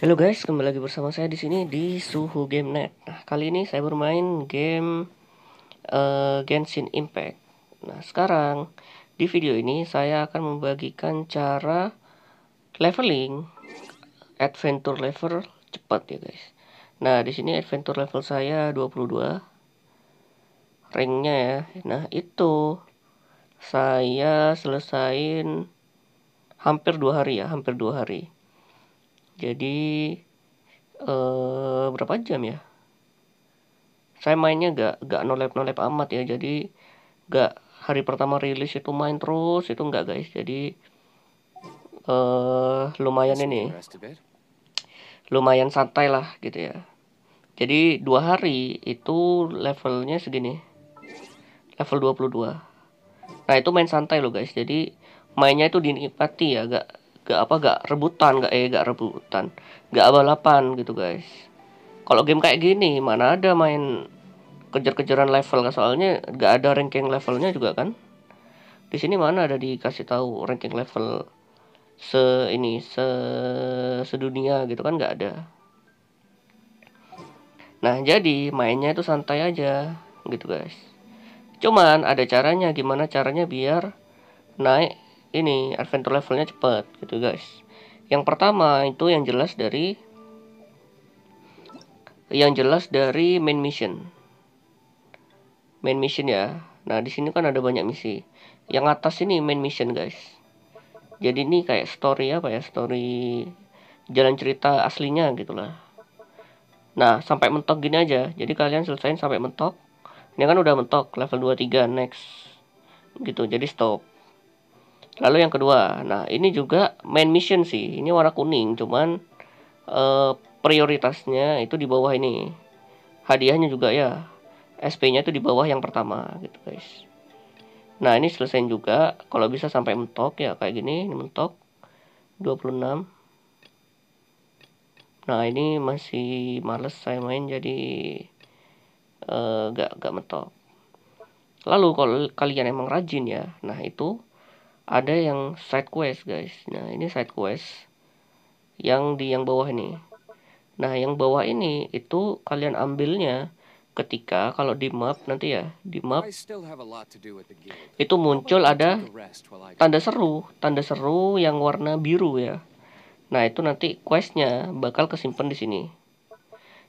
Halo guys, kembali lagi bersama saya di sini di Suhu Game Net. Nah, kali ini saya bermain game uh, Genshin Impact. Nah, sekarang di video ini saya akan membagikan cara leveling adventure level cepat ya guys. Nah, di sini adventure level saya 22 ringnya ya. Nah, itu saya selesain hampir dua hari ya, hampir dua hari jadi eh, berapa jam ya saya mainnya gak gak nolep nolep amat ya jadi gak hari pertama rilis itu main terus itu enggak guys jadi eh, lumayan ini lumayan santai lah gitu ya jadi dua hari itu levelnya segini level 22 nah itu main santai loh guys jadi mainnya itu dinikmati ya gak gak apa gak rebutan gak eh gak rebutan gak balapan gitu guys kalau game kayak gini mana ada main kejar-kejaran level kan soalnya gak ada ranking levelnya juga kan di sini mana ada dikasih tahu ranking level se ini se sedunia gitu kan gak ada nah jadi mainnya itu santai aja gitu guys cuman ada caranya gimana caranya biar naik ini adventure levelnya cepat gitu guys yang pertama itu yang jelas dari yang jelas dari main mission main mission ya nah di sini kan ada banyak misi yang atas ini main mission guys jadi ini kayak story apa ya story jalan cerita aslinya gitulah nah sampai mentok gini aja jadi kalian selesaiin sampai mentok ini kan udah mentok level 23 next gitu jadi stop Lalu yang kedua, nah ini juga main mission sih. Ini warna kuning, cuman uh, prioritasnya itu di bawah ini. Hadiahnya juga ya. SP-nya itu di bawah yang pertama gitu guys. Nah ini selesai juga. Kalau bisa sampai mentok ya kayak gini, ini mentok 26. Nah ini masih males saya main jadi uh, eh, gak, gak mentok. Lalu kalau kalian emang rajin ya, nah itu ada yang side quest guys nah ini side quest yang di yang bawah ini nah yang bawah ini itu kalian ambilnya ketika kalau di map nanti ya di map itu muncul ada tanda seru tanda seru yang warna biru ya nah itu nanti questnya bakal kesimpan di sini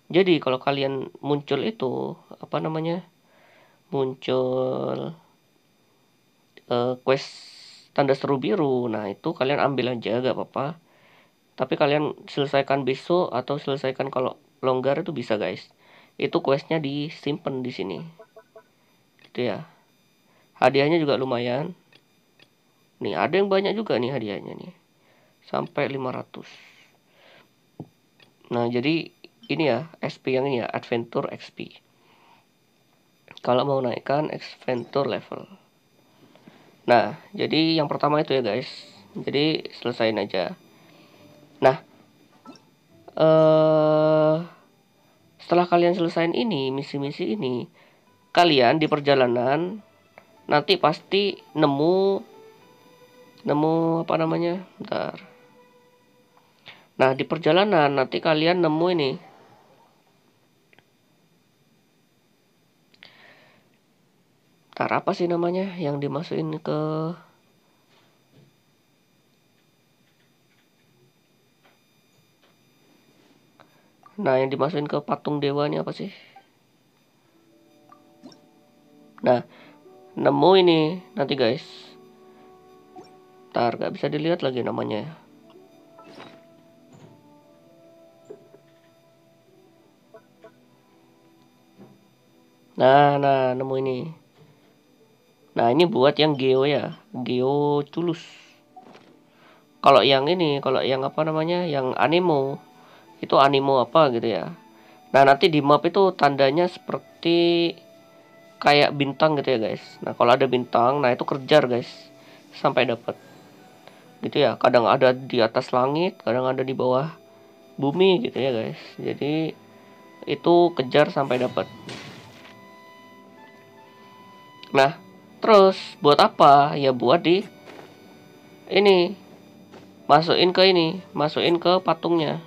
jadi kalau kalian muncul itu apa namanya muncul uh, quest tanda seru biru nah itu kalian ambil aja gak apa-apa tapi kalian selesaikan besok atau selesaikan kalau longgar itu bisa guys itu questnya disimpan di sini gitu ya hadiahnya juga lumayan nih ada yang banyak juga nih hadiahnya nih sampai 500 nah jadi ini ya XP yang ini ya adventure XP kalau mau naikkan adventure level Nah, jadi yang pertama itu ya guys. Jadi selesain aja. Nah, uh, setelah kalian selesain ini, misi-misi ini, kalian di perjalanan nanti pasti nemu nemu apa namanya? Bentar. Nah, di perjalanan nanti kalian nemu ini akar apa sih namanya yang dimasukin ke Nah, yang dimasukin ke patung dewa ini apa sih? Nah, nemu ini nanti guys. Ntar gak bisa dilihat lagi namanya. Nah, nah, nemu ini. Nah ini buat yang geo ya, geo tulus. Kalau yang ini, kalau yang apa namanya, yang animo, itu animo apa gitu ya. Nah nanti di map itu tandanya seperti kayak bintang gitu ya guys. Nah kalau ada bintang, nah itu kerjar guys, sampai dapat. Gitu ya, kadang ada di atas langit, kadang ada di bawah bumi gitu ya guys. Jadi itu kejar sampai dapat. Nah, Terus buat apa? Ya buat di ini. Masukin ke ini, masukin ke patungnya.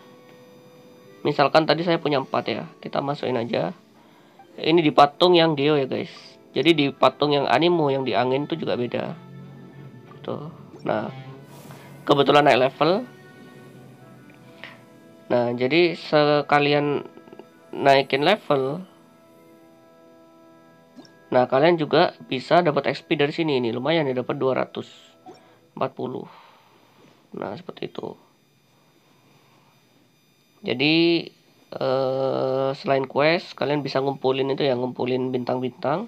Misalkan tadi saya punya empat ya. Kita masukin aja. Ini di patung yang Geo ya, guys. Jadi di patung yang animo yang di angin itu juga beda. Tuh. Nah, kebetulan naik level. Nah, jadi sekalian naikin level Nah, kalian juga bisa dapat XP dari sini ini. Lumayan ya dapat 240. Nah, seperti itu. Jadi eh, selain quest, kalian bisa ngumpulin itu ya, ngumpulin bintang-bintang.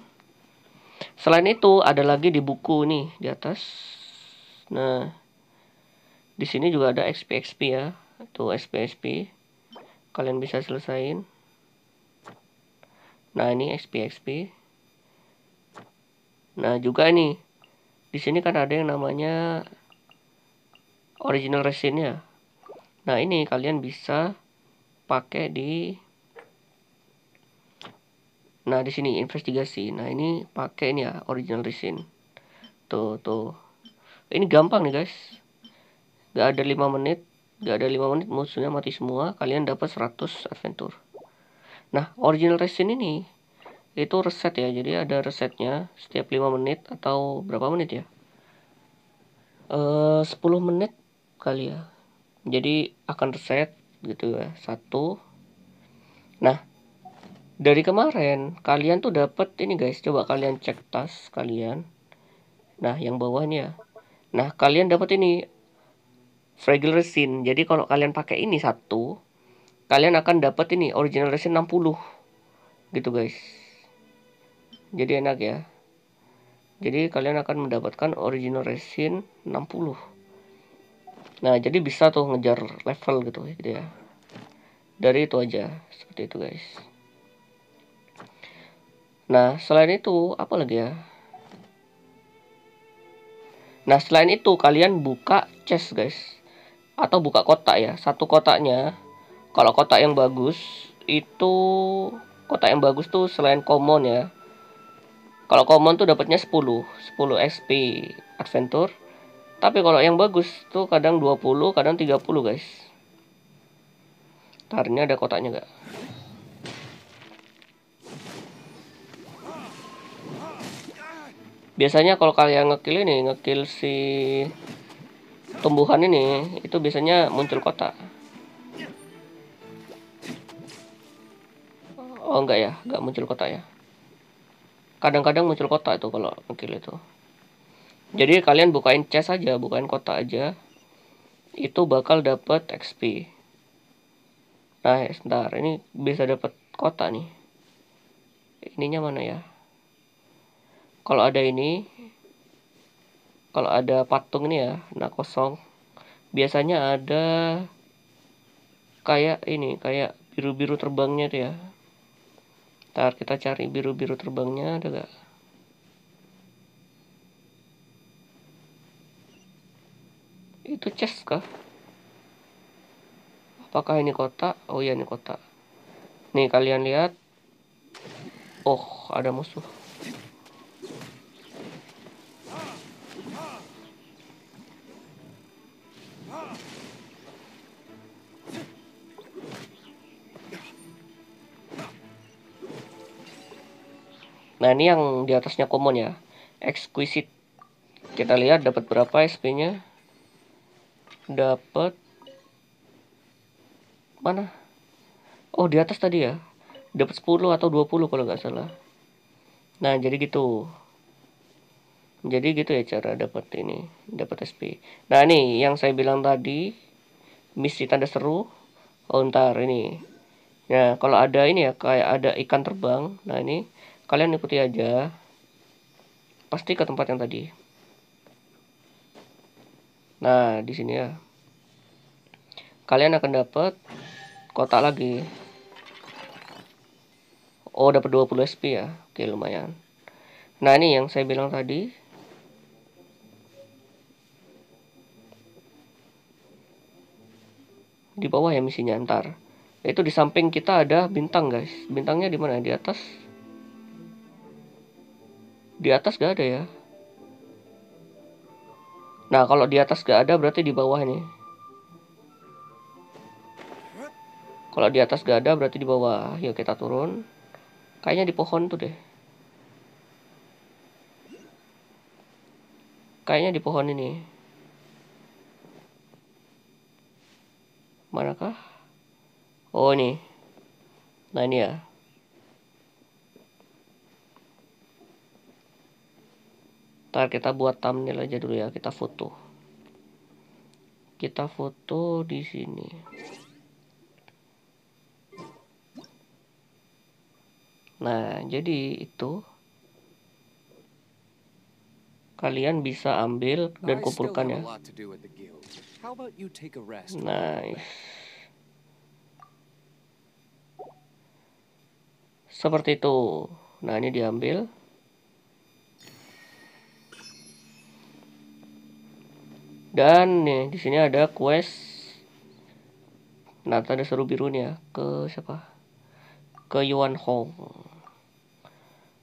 Selain itu ada lagi di buku nih di atas. Nah, di sini juga ada XP XP ya. Itu XP XP. Kalian bisa selesain. Nah, ini XP XP. Nah juga ini di sini kan ada yang namanya original resinnya. Nah ini kalian bisa pakai di nah di sini investigasi. Nah ini pakai ini ya original resin. Tuh tuh. Ini gampang nih guys. Gak ada 5 menit, gak ada 5 menit musuhnya mati semua, kalian dapat 100 adventure. Nah, original resin ini itu reset ya jadi ada resetnya setiap 5 menit atau berapa menit ya e, eh, 10 menit kali ya jadi akan reset gitu ya satu nah dari kemarin kalian tuh dapat ini guys coba kalian cek tas kalian nah yang bawahnya nah kalian dapat ini fragile resin jadi kalau kalian pakai ini satu kalian akan dapat ini original resin 60 gitu guys jadi enak ya jadi kalian akan mendapatkan original resin 60 nah jadi bisa tuh ngejar level gitu, gitu ya dari itu aja seperti itu guys nah selain itu apa lagi ya nah selain itu kalian buka chest guys atau buka kotak ya satu kotaknya kalau kotak yang bagus itu kotak yang bagus tuh selain common ya kalau common tuh dapatnya 10, 10 XP adventure. Tapi kalau yang bagus tuh kadang 20, kadang 30 guys. Tarnya ada kotaknya gak? Biasanya kalau kalian ngekill ini, ngekill si tumbuhan ini, itu biasanya muncul kotak. Oh enggak ya, enggak muncul kotak ya kadang-kadang muncul kotak itu kalau mungkin itu jadi kalian bukain chest aja bukain kotak aja itu bakal dapat XP nah sebentar ini bisa dapat kotak nih ininya mana ya kalau ada ini kalau ada patung ini ya nah kosong biasanya ada kayak ini kayak biru-biru terbangnya dia Ntar kita cari biru-biru terbangnya ada gak? Itu chest kah? Apakah ini kota? Oh iya ini kota. Nih kalian lihat. Oh, ada musuh. nah ini yang di atasnya common ya exquisite kita lihat dapat berapa SP nya dapat mana oh di atas tadi ya dapat 10 atau 20 kalau nggak salah nah jadi gitu jadi gitu ya cara dapat ini dapat SP nah ini yang saya bilang tadi misi tanda seru oh ini nah kalau ada ini ya kayak ada ikan terbang nah ini kalian ikuti aja pasti ke tempat yang tadi nah di sini ya kalian akan dapat kotak lagi oh dapat 20 SP ya oke lumayan nah ini yang saya bilang tadi di bawah ya misinya ntar itu di samping kita ada bintang guys bintangnya di mana di atas di atas gak ada ya. Nah, kalau di atas gak ada berarti di bawah ini. Kalau di atas gak ada berarti di bawah. Yuk kita turun. Kayaknya di pohon tuh deh. Kayaknya di pohon ini. Manakah? Oh, ini. Nah, ini ya. Ntar kita buat thumbnail aja dulu ya, kita foto. Kita foto di sini. Nah, jadi itu kalian bisa ambil dan kumpulkan ya. Nice. Seperti itu. Nah, ini diambil. dan nih ya, di sini ada quest nah ada seru biru ya ke siapa ke Yuan Hong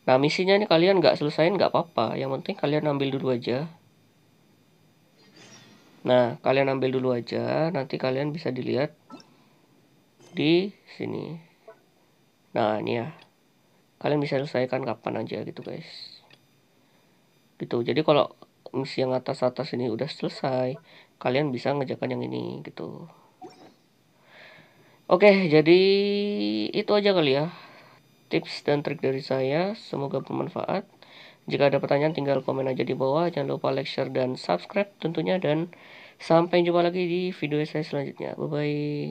nah misinya nih kalian nggak selesain nggak apa-apa yang penting kalian ambil dulu aja nah kalian ambil dulu aja nanti kalian bisa dilihat di sini nah ini ya kalian bisa selesaikan kapan aja gitu guys gitu jadi kalau misi yang atas-atas ini udah selesai kalian bisa ngejakan yang ini gitu oke jadi itu aja kali ya tips dan trik dari saya semoga bermanfaat jika ada pertanyaan tinggal komen aja di bawah jangan lupa like share dan subscribe tentunya dan sampai jumpa lagi di video saya selanjutnya bye bye